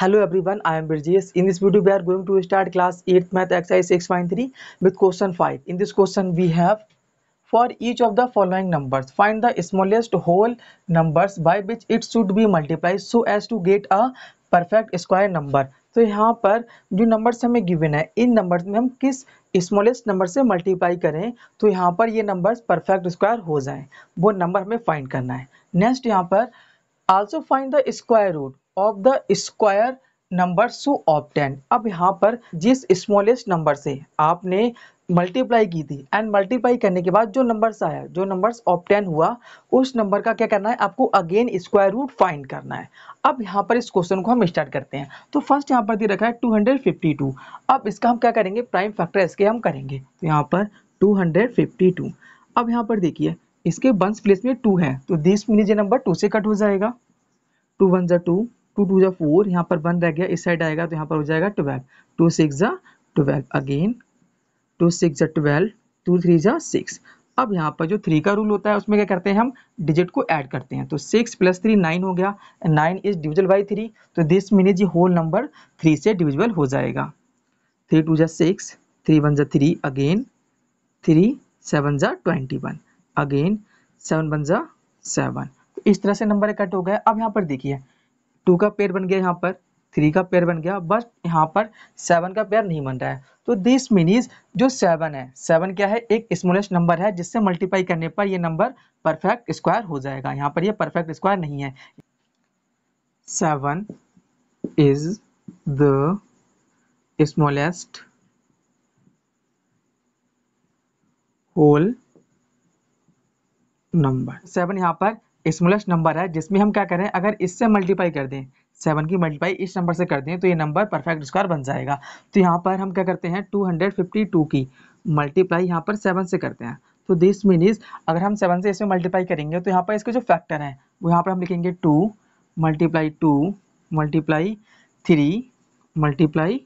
hello everyone I am Brijesh in this video we are going to start class eighth math exercise six point three with question five in this question we have for each of the following numbers find the smallest whole numbers by which its should be multiply so as to get a perfect square number तो यहाँ पर जो number हमें given है इन numbers में हम किस smallest number से मल्टीप्लाई करें तो यहाँ पर ये नंबर परफेक्ट स्क्वायर हो जाए वो नंबर हमें फाइंड करना है नेक्स्ट यहाँ पर also find the square root of the square number so ten अब यहाँ पर जिस स्मॉलेस्ट नंबर से आपने मल्टीप्लाई की थी एंड मल्टीप्लाई करने के बाद जो नंबर्स आया जो नंबर्स ऑप्टेन हुआ उस नंबर का क्या करना है आपको अगेन स्क्वायर रूट फाइंड करना है अब यहाँ पर इस क्वेश्चन को हम स्टार्ट करते हैं तो फर्स्ट यहाँ पर दे रखा है 252 अब इसका हम क्या करेंगे प्राइम फैक्टर इसके हम करेंगे तो यहाँ पर 252 अब यहाँ पर देखिए इसके वंस प्लेस में टू है तो दिस मिनिजे नंबर टू से कट हो जाएगा टू वन जो टू टू टू जा फोर यहाँ पर वन रह गया इस साइड आएगा तो यहाँ पर हो जाएगा ट्वेल्व टू सिक्स जा ट्वेल्व अगेन टू सिक्स जा ट्वेल्व टू थ्री जा सिक्स अब यहाँ पर जो थ्री का रूल होता है उसमें क्या करते हैं हम डिजिट को ऐड करते हैं तो सिक्स प्लस थ्री नाइन हो गया nine is divisible by three तो this mean is whole number three से डिविजल हो जाएगा थ्री टू जा सिक्स थ्री वन जा थ्री अगेन थ्री सेवन जा twenty one again seven one जा सेवन तो इस तरह से नंबर कट हो गया अब यहाँ पर देखिए टू का पेयर बन गया यहाँ पर थ्री का पेयर बन गया बस यहाँ पर सेवन का पेयर नहीं बन रहा है तो दिस मीनिज जो सेवन है सेवन क्या है एक स्मॉलेस्ट नंबर है जिससे मल्टीप्लाई करने पर यह नंबर परफेक्ट स्क्वायर हो जाएगा यहाँ पर यह परफेक्ट स्क्वायर नहीं है seven is the smallest whole number seven यहाँ पर स्मॉलेस्ट नंबर है जिसमें हम क्या करें अगर इससे मल्टीप्लाई कर दें सेवन की मल्टीपाई इस नंबर से कर दें तो ये नंबर परफेक्ट स्क्वायर बन जाएगा तो यहाँ पर हम क्या करते हैं 252 की मल्टीप्लाई यहाँ पर सेवन से करते हैं तो दिस मीनिज अगर हम सेवन से इसमें मल्टीप्लाई करेंगे तो यहाँ पर इसके जो फैक्टर हैं वो यहाँ पर हम लिखेंगे two multiply two multiply three multiply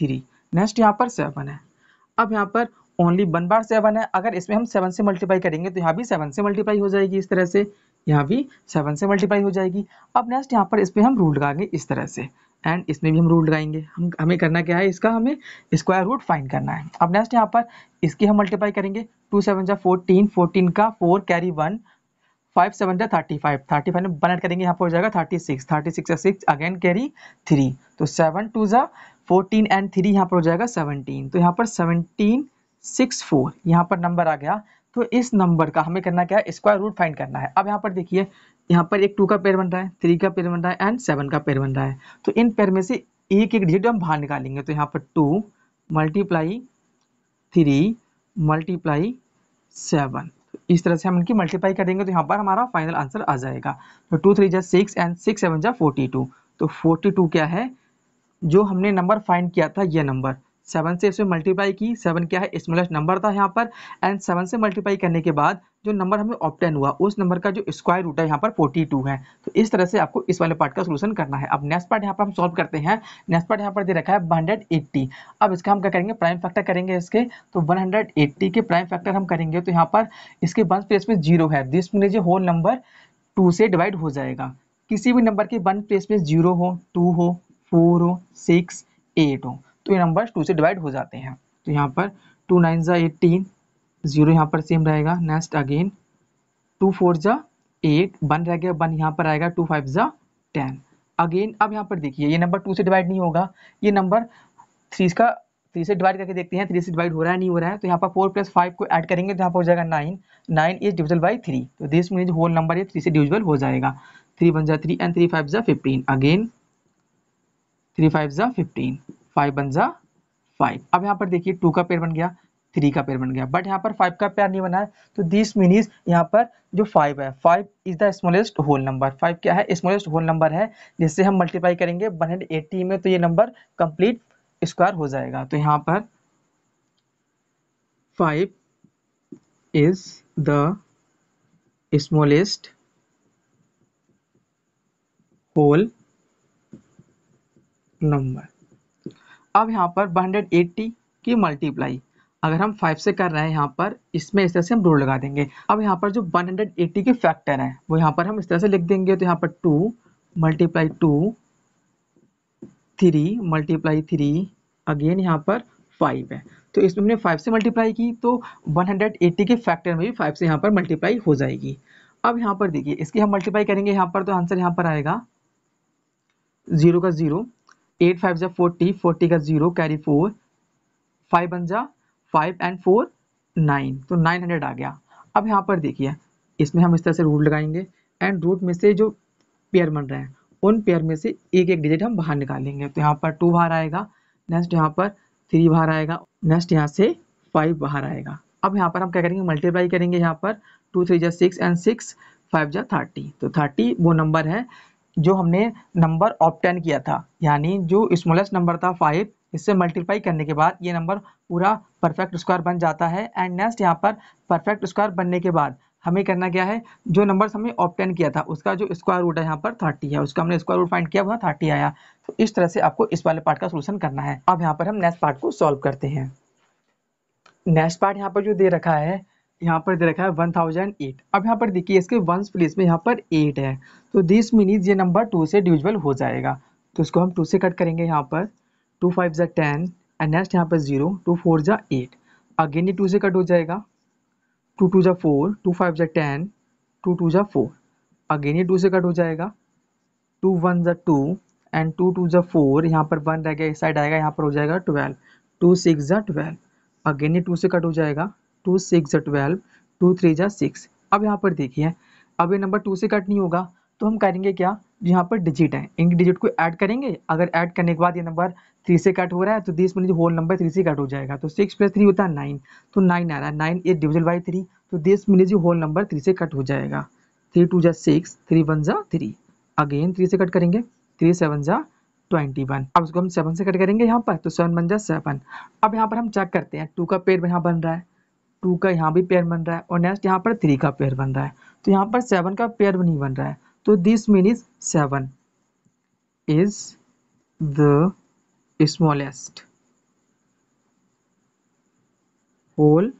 three next यहाँ पर सेवन है अब यहाँ पर ओनली वन बार सेवन है अगर इसमें हम सेवन से मल्टीप्लाई करेंगे तो यहाँ भी सेवन से मल्टीप्लाई हो जाएगी इस तरह से यहाँ भी सेवन से मल्टीप्लाई हो जाएगी अब नेक्स्ट यहाँ पर इस पर हम रूल लगाएंगे इस तरह से एंड इसमें भी हम रूल लगाएंगे हम हमें करना क्या है इसका हमें स्क्वायर रूट फाइंड करना है अब नेक्स्ट यहाँ पर इसकी हम मल्टीप्लाई करेंगे टू सेवन जा फोर्टीन फोर्टीन का four carry one five seven जा थर्टी फाइव थर्टी फाइव में वन एड करेंगे यहाँ पर हो जाएगा थर्टी सिक्स थर्टी सिक्स या सिक्स अगेन कैरी थ्री तो सेवन टू जा फोर्टीन एंड थ्री यहाँ पर हो जाएगा सेवनटीन तो यहाँ पर सेवनटीन सिक्स फोर यहाँ पर नंबर आ गया तो इस नंबर का हमें करना क्या है स्क्वायर रूट फाइंड करना है अब यहाँ पर देखिए यहाँ पर एक टू का पेड़ बन रहा है थ्री का पेयर बन रहा है एंड सेवन का पेयर बन रहा है तो इन पेयर में से एक एक डिजिट हम बाहर निकालेंगे तो यहाँ पर two multiply three multiply seven इस तरह से हम इनकी मल्टीप्लाई करेंगे तो यहाँ पर हमारा फाइनल आंसर आ जाएगा तो टू थ्री जै सिक्स एंड सिक्स सेवन जै फोर्टी टू तो फोर्टी टू क्या है जो हमने नंबर फाइंड किया था ये नंबर सेवन से इसमें मल्टीप्लाई की सेवन क्या है स्मॉलेस्ट नंबर था यहाँ पर एंड सेवन से मल्टीप्लाई करने के बाद जो नंबर हमें ऑप्टेन हुआ उस नंबर का जो स्क्वायर रूट है यहाँ पर फोर्टी टू है तो इस तरह से आपको इस वाले पार्ट का सोल्यूशन करना है अब नेक्स्ट पार्ट यहाँ पर हम सॉल्व करते हैं नेक्स्ट पार्ट यहाँ पर दे रखा है हंड्रेड एट्टी अब इसका हम क्या करेंगे प्राइम फैक्टर करेंगे इसके तो वन हंड्रेड एट्टी के प्राइम फैक्टर हम करेंगे तो यहाँ पर इसके वन प्लेस में जीरो है दिस में जो होल नंबर टू से डिवाइड हो जाएगा किसी भी नंबर के वन प्लेस में जीरो हो टू हो फोर हो सिक्स एट हो तो ये नंबर टू से डिवाइड हो जाते हैं तो यहाँ पर टू नाइन ज़ा एटीन ज़ीरो यहाँ पर सेम रहेगा नेक्स्ट अगेन टू फोर ज़ा एट वन रह गया वन यहाँ पर आएगा टू फाइव ज़ा टेन अगेन अब यहाँ पर देखिए ये नंबर टू से डिवाइड नहीं होगा ये नंबर थ्री का थ्री से डिवाइड करके देखते हैं थ्री से डिवाइड हो रहा है नहीं हो रहा है तो यहाँ पर फोर प्लस फाइव को ऐड करेंगे तो यहाँ पर हो जाएगा nine nine is divisible by three तो दिस मीन होल नंबर ये थ्री से डिविजल हो जाएगा थ्री वन ज़ा थ्री एंड थ्री फाइव ज़ा फिफ्टीन अगेन थ्री फाइव ज़ा फिफ्टीन फाइव जा फाइव अब यहाँ पर देखिए टू का पेयर बन गया थ्री का पेयर बन गया बट यहाँ पर फाइव का पेयर नहीं बना है तो दिस मीन इज यहाँ पर जो फाइव है five is the smallest whole number five क्या है स्मॉलेस्ट होल नंबर है जिससे हम मल्टीप्लाई करेंगे वन हंड्रेड एट्टी में तो ये नंबर कंप्लीट स्क्वायर हो जाएगा तो यहाँ पर five is the smallest whole number अब यहाँ पर 180 की मल्टीप्लाई अगर हम 5 से कर रहे हैं यहाँ पर इसमें इस तरह से हम रूल लगा देंगे अब यहाँ पर जो 180 के फैक्टर हैं वो यहाँ पर हम इस तरह से लिख देंगे तो यहाँ पर two multiply two three multiply three again यहाँ पर फाइव है तो इसमें हमने फाइव से मल्टीप्लाई की तो 180 के फैक्टर में भी फाइव से यहाँ पर मल्टीप्लाई हो जाएगी अब यहाँ पर देखिए इसकी हम मल्टीप्लाई करेंगे यहाँ पर तो आंसर यहाँ पर आएगा जीरो का जीरो एट फाइव जा फोर्टी फोर्टी का zero carry four five one जा फाइव एंड फोर नाइन तो नाइन हंड्रेड आ गया अब यहाँ पर देखिए इसमें हम इस तरह से रूट लगाएंगे एंड रूट में से जो पेयर बन रहे हैं उन पेयर में से एक एक डिजिट हम बाहर निकालेंगे तो यहाँ पर टू बाहर आएगा नेक्स्ट यहाँ पर थ्री बाहर आएगा नेक्स्ट यहाँ से फाइव बाहर आएगा अब यहाँ पर हम क्या करेंगे मल्टीप्लाई करेंगे यहाँ पर टू थ्री जा सिक्स एंड सिक्स फाइव जा थर्टी तो थर्टी वो नंबर है जो हमने नंबर ऑप्टेन किया था यानी जो स्मॉलेस्ट नंबर था फाइव इससे मल्टीप्लाई करने के बाद ये नंबर पूरा परफेक्ट स्क्वायर बन जाता है एंड नेक्स्ट यहाँ पर परफेक्ट स्क्वायर बनने के बाद हमें करना क्या है जो नंबर हमने ऑप्टेन किया था उसका जो स्क्वायर रूट है यहाँ पर थर्टी है उसका हमने स्क्वायर रूट फाइंड किया वहाँ थर्टी आया तो इस तरह से आपको इस वाले पार्ट का सोल्यूशन करना है अब यहाँ पर हम नेक्स्ट पार्ट को सॉल्व करते हैं नेक्स्ट पार्ट यहाँ पर जो दे रखा है यहाँ पर दे रखा है वन थाउजेंड एट अब यहाँ पर देखिए इसके वंस प्लेस में यहाँ पर एट है तो दिस मीनिज ये नंबर टू से डिविजिबल हो जाएगा तो इसको हम टू से कट करेंगे यहाँ पर टू फाइव ज़ा टेन एंड नेक्स्ट यहाँ पर ज़ीरो टू फोर ज़ा एट अगेन ये टू से कट हो जाएगा टू टू ज़ा फोर टू फाइव ज़ा टेन टू टू ज़ा फोर अगेन ये टू से कट हो जाएगा टू वन ज़ा टू एंड टू टू ज़ा फोर यहाँ पर वन रह गया इस साइड आएगा यहाँ पर हो जाएगा ट्वेल्व टू सिक्स ज़ा ट्वेल्व अगेन ये टू से कट हो जाएगा two six twelve two three जा सिक्स अब यहाँ पर देखिए अब ये नंबर टू से कट नहीं होगा तो हम करेंगे क्या यहाँ पर डिजिट है इन डिजिट को ऐड करेंगे अगर ऐड करने के बाद ये नंबर थ्री से कट हो रहा है तो दिस में होल नंबर थ्री से कट हो जाएगा तो सिक्स प्लस थ्री होता है नाइन तो नाइन आ रहा है nine eight divisible by three तो दिस में जो होल नंबर थ्री से कट हो जाएगा थ्री टू जा सिक्स थ्री वन जा थ्री अगेन थ्री से कट करेंगे थ्री सेवन जा ट्वेंटी वन अब उसको हम सेवन से कट करेंगे यहाँ पर तो सेवन वन जा सेवन अब यहाँ पर हम चेक करते हैं टू का पेड़ यहाँ बन रहा है टू का यहाँ भी पेयर बन रहा है और नेक्स्ट यहाँ पर थ्री का पेयर बन रहा है तो यहाँ पर सेवन का पेयर नहीं बन रहा है तो this mean is seven is the smallest whole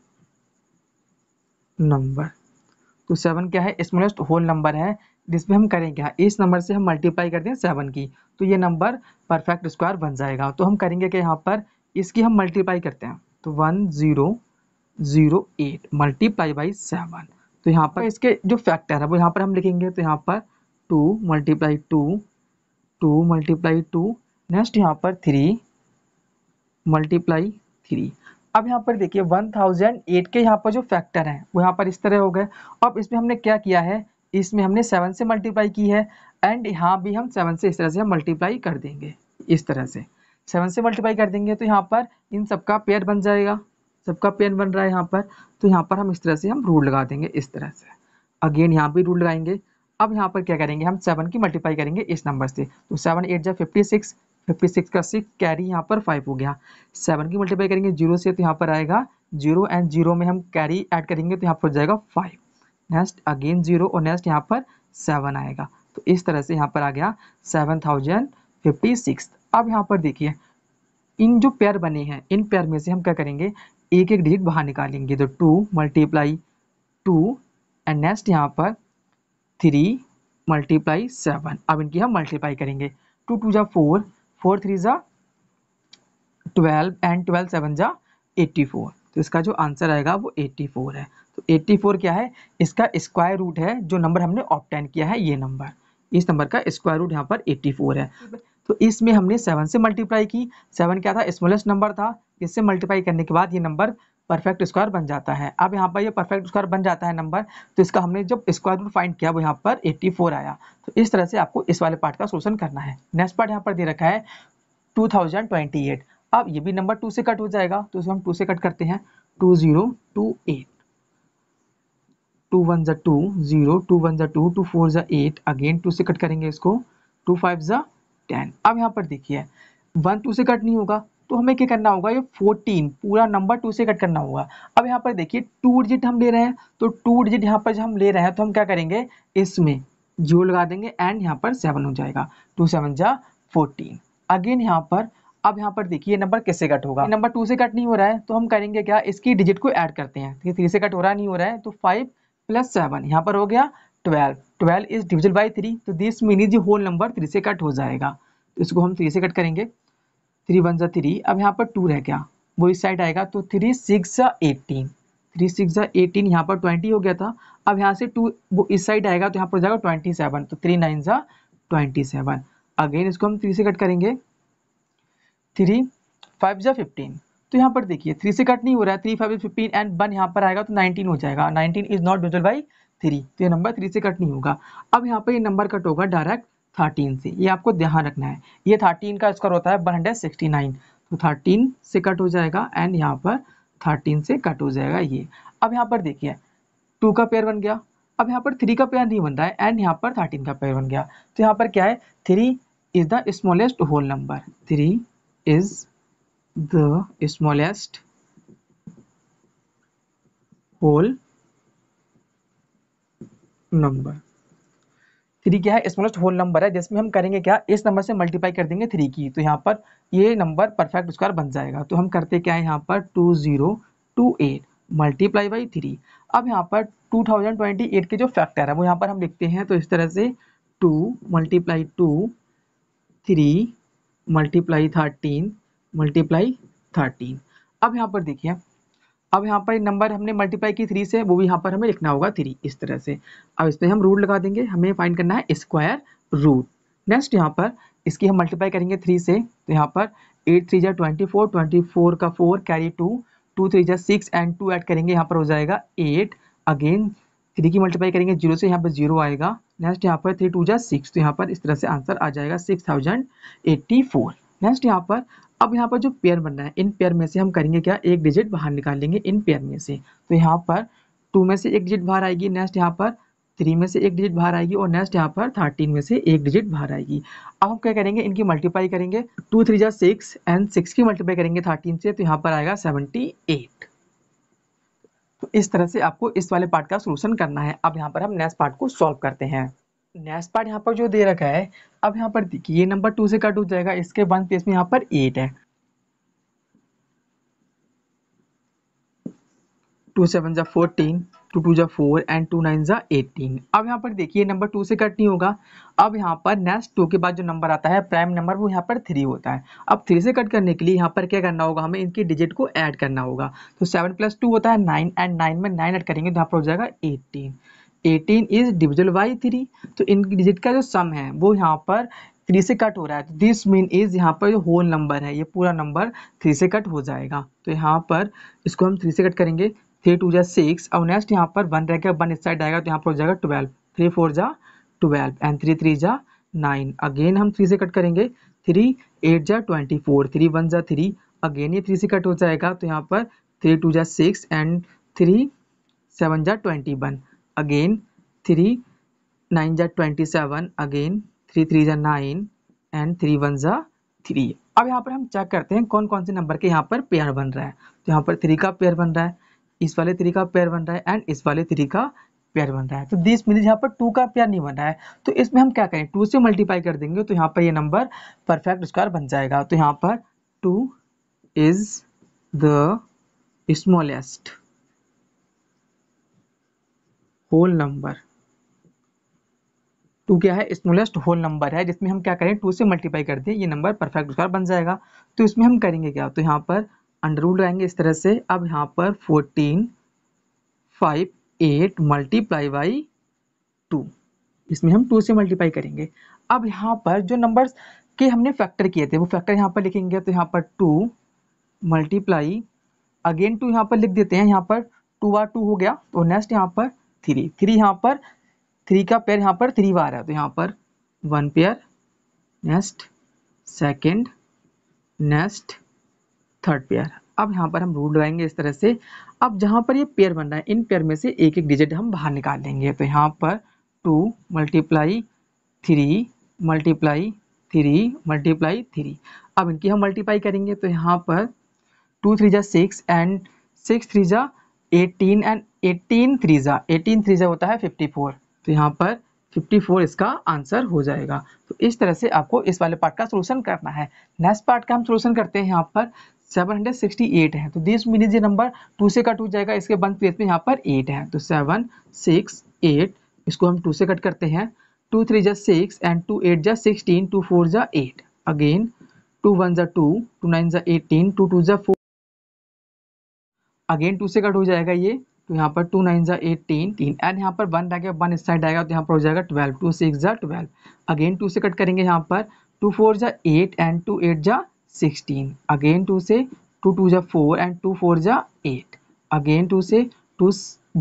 number तो सेवन क्या है स्मॉलेस्ट होल नंबर है जिसमें हम करें क्या इस नंबर से हम मल्टीप्लाई करते हैं सेवन की तो ये नंबर परफेक्ट स्क्वायर बन जाएगा तो हम करेंगे क्या यहाँ पर इसकी हम मल्टीप्लाई करते हैं तो one zero zero eight multiply by seven तो यहाँ पर इसके जो फैक्टर है वो यहाँ पर हम लिखेंगे तो यहाँ पर two multiply two two multiply two next यहाँ पर थ्री मल्टीप्लाई थ्री अब यहाँ पर देखिए एट के यहाँ पर जो फैक्टर हैं वो यहाँ पर इस तरह हो गए अब इसमें हमने क्या किया है इसमें हमने सेवन से मल्टीप्लाई की है एंड यहाँ भी हम सेवन से इस तरह से हम मल्टीप्लाई कर देंगे इस तरह से सेवन से मल्टीप्लाई कर देंगे तो यहाँ पर इन सबका पेयर बन जाएगा सबका पेन बन रहा है यहाँ पर तो यहाँ पर हम इस तरह से हम रूल लगा देंगे इस तरह से अगेन यहाँ पर रूल लगाएंगे अब यहाँ पर क्या करेंगे हम सेवन की मल्टीप्लाई करेंगे इस नंबर से तो सेवन एट जब फिफ्टी सिक्स फिफ्टी सिक्स का सिक्स कैरी यहाँ पर फाइव हो गया सेवन की मल्टीप्लाई करेंगे जीरो से तो यहाँ पर आएगा जीरो एंड जीरो में हम कैरी ऐड करेंगे तो यहाँ पर जाएगा फाइव नेक्स्ट अगेन जीरो और नेक्स्ट यहाँ पर सेवन आएगा तो इस तरह से यहाँ पर आ गया सेवन थाउजेंड फिफ्टी सिक्स अब यहाँ पर देखिए इन जो पेयर बने हैं इन पेयर में से हम क्या करेंगे एक एक डिजिट बाहर निकालेंगे तो two multiply two and next यहाँ पर थ्री मल्टीप्लाई सेवन अब इनकी हम मल्टीप्लाई करेंगे टू टू जा फोर फोर थ्री जा ट्वेल्व एंड ट्वेल्व सेवन जा एट्टी फोर तो इसका जो आंसर आएगा वो एट्टी फोर है तो एट्टी फोर क्या है इसका स्क्वायर रूट है जो नंबर हमने ऑप्टेन किया है ये नंबर इस नंबर का स्क्वायर रूट यहाँ पर एट्टी फोर है तो इसमें हमने सेवन से मल्टीप्लाई की सेवन क्या था स्मॉलेस्ट नंबर था इससे मल्टीप्लाई करने के बाद ये नंबर परफेक्ट स्क्वायर बन जाता है अब यहाँ पर ये परफेक्ट स्क्वायर बन जाता है नंबर तो इसका हमने जब स्क्वायर रूट फाइंड किया वो यहाँ पर 84 आया तो इस तरह से आपको इस वाले पार्ट का सोल्यूशन करना है नेक्स्ट पार्ट यहाँ पर दे रखा है 2028 अब ये भी नंबर टू से कट हो जाएगा तो इसे हम टू से कट करते हैं two zero two eight two one ज़ा टू जीरो टू वन ज़ा टू टू फोर ज़ा एट अगेन टू से कट करेंगे इसको टू फाइव ज़ा टेन अब यहाँ पर देखिए वन टू से कट नहीं होगा तो हमें क्या करना होगा ये 14 पूरा नंबर टू से कट करना होगा अब यहाँ पर देखिए टू डिजिट हम ले रहे हैं तो टू डिजिट यहाँ पर हम ले रहे हैं तो हम क्या करेंगे इसमें जीरो लगा देंगे एंड यहाँ पर सेवन हो जाएगा टू सेवन जा फोर्टीन अगेन यहाँ पर अब यहाँ पर देखिए नंबर कैसे कट होगा नंबर टू से कट नहीं हो रहा है तो हम करेंगे क्या इसकी डिजिट को ऐड करते हैं थ्री से कट हो रहा नहीं हो रहा है तो फाइव प्लस सेवन यहाँ पर हो गया twelve twelve is divisible by three तो this means whole number three से कट हो जाएगा तो इसको हम थ्री से कट करेंगे थ्री वन ज़ा थ्री अब यहाँ पर टू रह गया वो इस साइड आएगा तो थ्री सिक्स ज़ा एटीन थ्री सिक्स ज़ा एटीन यहाँ पर ट्वेंटी हो गया था अब यहाँ से टू वो इस साइड आएगा तो यहाँ पर जाएगा ट्वेंटी सेवन तो थ्री नाइन ज़ा ट्वेंटी सेवन अगेन इसको हम थ्री से कट करेंगे थ्री फाइव ज़ा फिफ्टीन तो यहाँ पर देखिए थ्री से कट नहीं हो रहा है three five fifteen and one यहाँ पर आएगा तो नाइनटीन हो जाएगा nineteen is not divisible by three तो ये नंबर थ्री से कट नहीं होगा अब यहाँ पर ये यह नंबर कट होगा डायरेक्ट थर्टीन से ये आपको ध्यान रखना है ये थर्टीन का स्क्वायर होता है वन हंड्रेड सिक्सटी नाइन तो थर्टीन से कट हो जाएगा एंड यहाँ पर थर्टीन से कट हो जाएगा ये अब यहाँ पर देखिए टू का पेयर बन गया अब यहाँ पर थ्री का पेयर नहीं बनता है एंड यहाँ पर थर्टीन का पेयर बन गया तो यहाँ पर क्या है three is the smallest whole number three is the smallest whole number three क्या है स्मॉलेस्ट होल नंबर है जिसमें हम करेंगे क्या इस नंबर से मल्टीप्लाई कर देंगे थ्री की तो यहाँ पर ये नंबर परफेक्ट स्क्वायर बन जाएगा तो हम करते क्या है यहाँ पर two zero two eight multiply by three अब यहाँ पर टू थाउजेंड ट्वेंटी एट के जो फैक्टर है वो यहाँ पर हम लिखते हैं तो इस तरह से two multiply two three multiply thirteen multiply thirteen अब यहाँ पर देखिए अब यहाँ पर नंबर हमने मल्टीप्लाई की थ्री से वो भी यहाँ पर हमें लिखना होगा थ्री इस तरह से अब इस पर हम रूट लगा देंगे हमें फाइंड करना है स्क्वायर रूट नेक्स्ट यहाँ पर इसकी हम मल्टीप्लाई करेंगे थ्री से तो यहाँ पर एट थ्री जै ट्वेंटी फोर ट्वेंटी फोर का four carry two two three जै सिक्स एंड टू ऐड करेंगे यहाँ पर हो जाएगा एट अगेन थ्री की मल्टीप्लाई करेंगे जीरो से यहाँ पर जीरो आएगा नेक्स्ट यहाँ पर थ्री टू जै सिक्स तो यहाँ पर इस तरह से आंसर आ जाएगा six thousand eighty four next यहाँ पर अब यहाँ पर जो पेयर बनना है इन पेयर में से हम करेंगे क्या एक डिजिट बाहर निकालेंगे इन पेयर में से तो यहाँ पर टू में से एक डिजिट बाहर आएगी नेक्स्ट यहाँ पर थ्री में से एक डिजिट बाहर आएगी और नेक्स्ट यहाँ पर थर्टीन में से एक डिजिट बाहर आएगी अब हम क्या करेंगे इनकी मल्टीप्लाई करेंगे टू थ्री जा सिक्स एंड सिक्स की मल्टीप्लाई करेंगे थर्टीन से तो यहाँ पर आएगा सेवेंटी एट तो इस तरह से आपको इस वाले पार्ट का सोल्यूशन करना है अब यहाँ पर हम नेक्स्ट पार्ट को सॉल्व करते हैं नेक्स्ट पार्ट यहाँ पर जो दे रखा है अब यहाँ पर देखिए ये नंबर टू से कट हो जाएगा इसके वन प्लेस में यहाँ पर एट है टू सेवन ज़ा फोरटीन टू टू ज़ा फोर एंड टू नाइन ज़ा एटीन अब यहाँ पर देखिए नंबर टू से कट नहीं होगा अब यहाँ पर नेक्स्ट टू के बाद जो नंबर आता है प्राइम नंबर वो यहाँ पर थ्री होता है अब थ्री से कट करने के लिए यहाँ पर क्या करना होगा हमें इनके डिजिट को ऐड करना होगा तो सेवन प्लस टू होता है नाइन एंड नाइन में नाइन ऐड करेंगे तो यहाँ पर हो जाएगा eighteen eighteen is divisible by three तो इन डिजिट का जो सम है वो यहाँ पर थ्री से कट हो रहा है तो दिस मीन इज यहाँ पर जो होल नंबर है ये पूरा नंबर थ्री से कट हो जाएगा तो यहाँ पर इसको हम थ्री से कट करेंगे थ्री टू जै सिक्स और नेक्स्ट यहाँ पर वन रहेगा वन इस साइड आएगा तो यहाँ पर हो जाएगा ट्वेल्व थ्री फोर जा ट्वेल्व एंड थ्री थ्री जा नाइन अगेन हम थ्री से कट करेंगे थ्री एट जा ट्वेंटी फोर थ्री वन जा थ्री अगेन ये थ्री से कट हो जाएगा तो यहाँ पर थ्री टू जा सिक्स एंड थ्री सेवन जा twenty one again 3 9 twenty 27 again three three जा नाइन एंड थ्री वन जा थ्री अब यहाँ पर हम चेक करते हैं कौन कौन से नंबर के यहाँ पर पेयर बन रहा है तो यहाँ पर थ्री का पेयर बन रहा है इस वाले थ्री का पेयर बन रहा है एंड इस वाले थ्री का पेयर बन रहा है तो दिस मीन यहाँ पर टू का पेयर नहीं बन रहा है तो इसमें हम क्या करें टू से मल्टीप्लाई कर देंगे तो यहाँ पर ये यह नंबर परफेक्ट स्क्वायर बन जाएगा तो यहाँ पर two is the smallest whole number two क्या है स्मोलेस्ट होल नंबर है जिसमें हम क्या करें टू से मल्टीप्लाई कर दें ये नंबर परफेक्ट स्क्वायर बन जाएगा तो इसमें हम करेंगे क्या तो यहाँ पर अंडर रूल रहेंगे इस तरह से अब यहाँ पर fourteen five eight multiply by two इसमें हम टू से मल्टीप्लाई करेंगे अब यहाँ पर जो नंबर्स के हमने फैक्टर किए थे वो फैक्टर यहाँ पर लिखेंगे तो यहाँ पर टू मल्टीप्लाई अगेन टू यहाँ पर लिख देते हैं यहाँ पर टू आर टू हो गया तो नेक्स्ट यहाँ पर थ्री थ्री यहाँ पर थ्री का पेयर यहाँ पर थ्री बार है तो यहाँ पर one pair next second next third pair अब यहाँ पर हम रूल लगाएंगे इस तरह से अब जहाँ पर ये पेयर बन रहा है इन पेयर में से एक एक डिजिट हम बाहर निकाल लेंगे तो यहाँ पर two multiply three multiply three multiply three अब इनकी हम मल्टीप्लाई करेंगे तो यहाँ पर टू थ्री जा सिक्स एंड सिक्स थ्री जा एटीन एंड एटीन थ्रीजा एटीन थ्रीजा होता है फिफ्टी फोर तो यहाँ पर 54 इसका आंसर हो जाएगा तो इस तरह से आपको इस वाले पार्ट का सोल्यूशन करना है नेक्स्ट पार्ट का हम सोल्यूशन करते हैं यहाँ पर 768 है तो दिस मीनिज ये नंबर टू से कट हो जाएगा इसके बंद प्लेस में यहाँ पर एट है तो सेवन सिक्स एट इसको हम टू से कट करते हैं टू थ्री जा सिक्स एंड टू एट जा सिक्सटीन टू फोर जा एट अगेन टू वन जा टू टू नाइन जा एटीन टू टू जा फोर अगेन टू से कट हो जाएगा ये तो यहाँ पर टू नाइन ज़ा एटीन तीन एंड यहाँ पर वन आगे वन इस साइड आएगा तो यहाँ पर हो जाएगा ट्वेल्व टू सिक्स ज़ा ट्वेल्व अगेन टू से कट करेंगे यहाँ पर टू फोर ज़ा एट एंड टू एट ज़ा सिक्सटीन अगेन टू से टू टू ज़ा फोर एंड टू फोर ज़ा एट अगेन टू से टू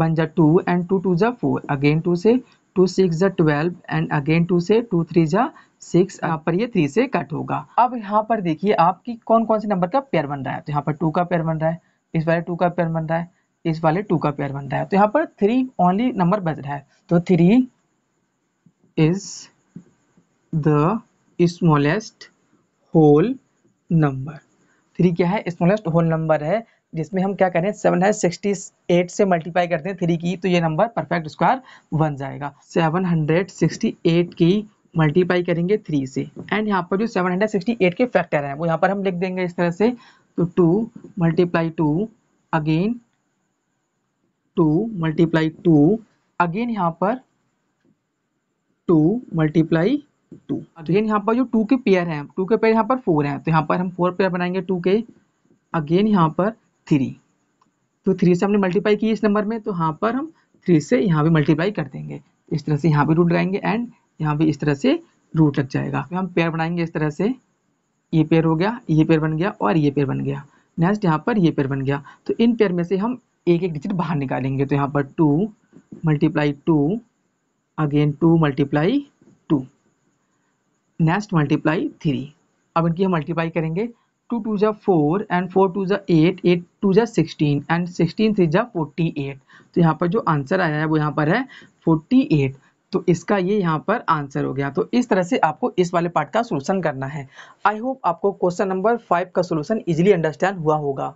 वन ज़ा टू एंड टू टू ज़ा फोर अगेन टू से टू सिक्स ज़ा ट्वेल्व एंड अगेन टू से टू थ्री ज़ा सिक्स यहाँ पर ये थ्री से कट होगा अब यहाँ पर देखिए आपकी कौन कौन से नंबर का पेयर बन रहा है तो यहाँ पर टू का पेयर बन रहा है इस वाले टू का पेयर बन रहा है इस वाले टू का पेयर बन रहा है तो यहाँ पर थ्री ओनली नंबर बच रहा है तो three is the smallest whole number three क्या है स्मॉलेस्ट होल नंबर है जिसमें हम क्या करें सेवन हंड्रेड सिक्सटी एट से मल्टीप्लाई करते हैं थ्री की तो ये नंबर परफेक्ट स्क्वायर बन जाएगा सेवन हंड्रेड सिक्सटी एट की मल्टीप्लाई करेंगे थ्री से एंड यहाँ पर जो सेवन हंड्रेड सिक्सटी एट के फैक्टर हैं वो यहाँ पर हम लिख देंगे इस तरह से तो two multiply two again two multiply two again यहाँ पर टू मल्टीप्लाई टू अगेन यहाँ पर जो टू के पेयर हैं टू के पेयर यहाँ पर फोर हैं तो यहाँ पर हम फोर पेयर बनाएंगे टू के अगेन यहाँ पर थ्री तो थ्री से हमने मल्टीप्लाई की इस नंबर में तो यहाँ पर हम थ्री से यहाँ भी मल्टीप्लाई कर देंगे इस तरह से यहाँ भी रूट लगाएंगे एंड यहाँ भी इस तरह से रूट लग जाएगा तो हम पेयर बनाएंगे इस तरह से ये पेयर हो गया ये पेयर बन गया और ये पेयर बन गया नेक्स्ट यहाँ पर ये पेयर बन गया तो इन पेयर में से हम एक एक डिजिट बाहर निकालेंगे तो यहाँ पर two multiply two again two multiply two next multiply three अब इनकी हम मल्टीप्लाई करेंगे टू टू ज़ा फोर एंड फोर टू ज़ा एट एट टू ज़ा सिक्सटीन एंड सिक्सटीन थ्री ज़ा फोर्टी एट तो यहाँ पर जो आंसर आया है वो यहाँ पर है फोर्टी एट तो इसका ये यहाँ पर आंसर हो गया तो इस तरह से आपको इस वाले पार्ट का सोल्यूशन करना है आई होप आपको क्वेश्चन नंबर फाइव का सोल्यूशन इजिली अंडरस्टैंड हुआ होगा